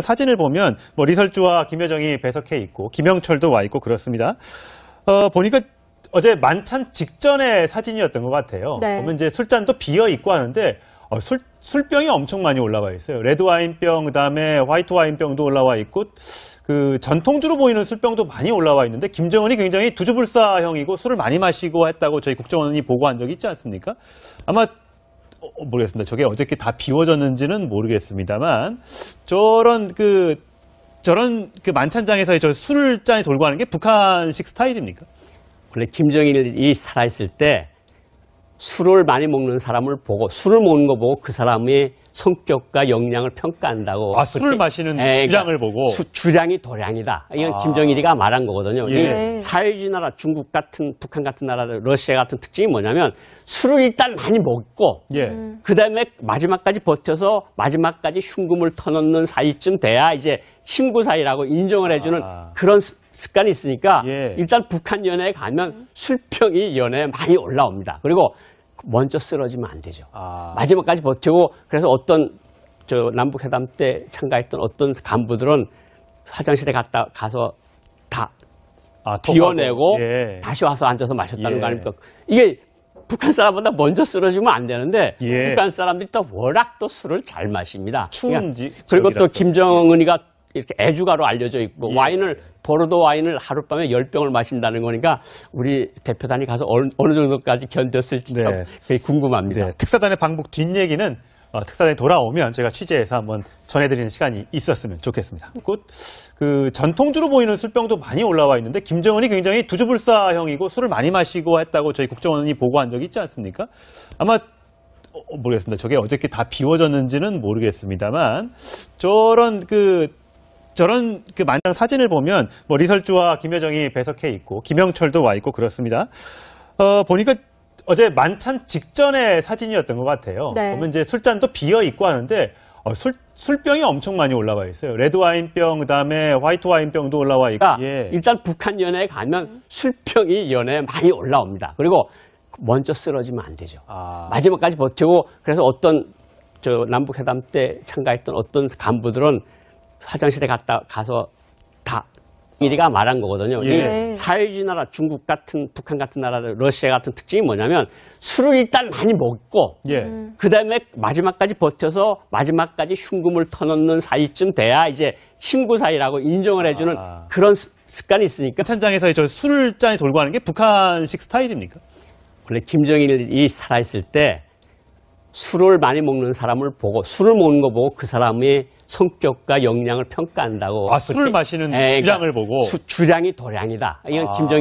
사진을 보면 뭐 리설주와 김여정이 배석해 있고 김영철도 와 있고 그렇습니다. 어, 보니까 어제 만찬 직전의 사진이었던 것 같아요. 네. 보면 이제 술잔도 비어 있고 하는데 어, 술 술병이 엄청 많이 올라와 있어요. 레드 와인병 그다음에 화이트 와인병도 올라와 있고 그 전통주로 보이는 술병도 많이 올라와 있는데 김정은이 굉장히 두주불사형이고 술을 많이 마시고 했다고 저희 국정원이 보고한 적이 있지 않습니까? 아마 어, 어, 모르겠습니다. 저게 어저께 다 비워졌는지는 모르겠습니다만 저런 그 저런 그 만찬장에서의 저 술잔이 돌고 하는 게 북한식 스타일입니까? 원래 김정일이 살아있을 때 술을 많이 먹는 사람을 보고 술을 먹는 거 보고 그 사람의 성격과 역량을 평가한다고. 아, 술을 마시는 에, 예, 장 그러니까 보고. 수, 주장이 도량이다. 이건 아. 김정일이가 말한 거거든요. 예. 네. 사회주의 나라 중국 같은 북한 같은 나라 러시아 같은 특징이 뭐냐면 술을 일단 많이 먹고 예. 음. 그다음에 마지막까지 버텨서 마지막까지 흉금을 터넣는 사이쯤 돼야 이제 친구 사이라고 인정을 해주는 아. 그런 습관이 있으니까 예. 일단 북한 연애에 가면 술병이 음. 연애에 많이 올라옵니다. 그리고 먼저 쓰러지면 안 되죠. 아. 마지막까지 버티고 그래서 어떤 저 남북회담 때 참가했던 어떤 간부들은 화장실에 갔다 가서 다 아, 비워내고 예. 다시 와서 앉아서 마셨다는 예. 거 아닙니까? 이게 북한 사람보다 먼저 쓰러지면 안 되는데 예. 북한 사람들이 또 워낙 또 술을 잘 마십니다. 추운지 그러니까, 그리고 또 김정은이가 이렇게 애주가로 알려져 있고 예. 와인을 보르도 와인을 하룻밤에 열병을 마신다는 거니까 우리 대표단이 가서 어느, 어느 정도까지 견뎠을지 네. 참 궁금합니다. 네. 특사단의 방북 뒷얘기는 어, 특사단이 돌아오면 제가 취재해서 한번 전해드리는 시간이 있었으면 좋겠습니다. 곧 그 전통주로 보이는 술병도 많이 올라와 있는데 김정은이 굉장히 두주불사형이고 술을 많이 마시고 했다고 저희 국정원이 보고한 적이 있지 않습니까? 아마 어, 모르겠습니다. 저게 어저께 다 비워졌는지는 모르겠습니다만 저런 그 저런 그 만장 사진을 보면 뭐 리설주와 김여정이 배석해 있고 김영철도 와 있고 그렇습니다. 어, 보니까 어제 만찬 직전의 사진이었던 것 같아요. 네. 보면 이제 술잔도 비어 있고 하는데 어, 술 술병이 엄청 많이 올라와 있어요. 레드 와인병 그다음에 화이트 와인병도 올라와 있고. 그러니까 예. 일단 북한 연애에 가면 술병이 연애에 많이 올라옵니다. 그리고 먼저 쓰러지면 안 되죠. 아. 마지막까지 버티고 그래서 어떤 저 남북회담 때 참가했던 어떤 간부들은 화장실에 갔다 가서 다 미리가 말한 거거든요. 예. 사회주의 나라, 중국 같은 북한 같은 나라, 러시아 같은 특징이 뭐냐면 술을 일단 많이 먹고 예. 음. 그다음에 마지막까지 버텨서 마지막까지 흉금을 터놓는 사이쯤 돼야 이제 친구 사이라고 인정을 해주는 아. 그런 습관이 있으니까 천장에서저 술잔이 돌고 하는 게 북한식 스타일입니까? 원래 김정일이 살아있을 때 술을 많이 먹는 사람을 보고 술을 먹는 거 보고 그 사람이 성격과 역량을 평가한다고. 아, 술을 마시는 예, 그러니까 주장을 보고. 주장이 도량이다. 이건 아. 김정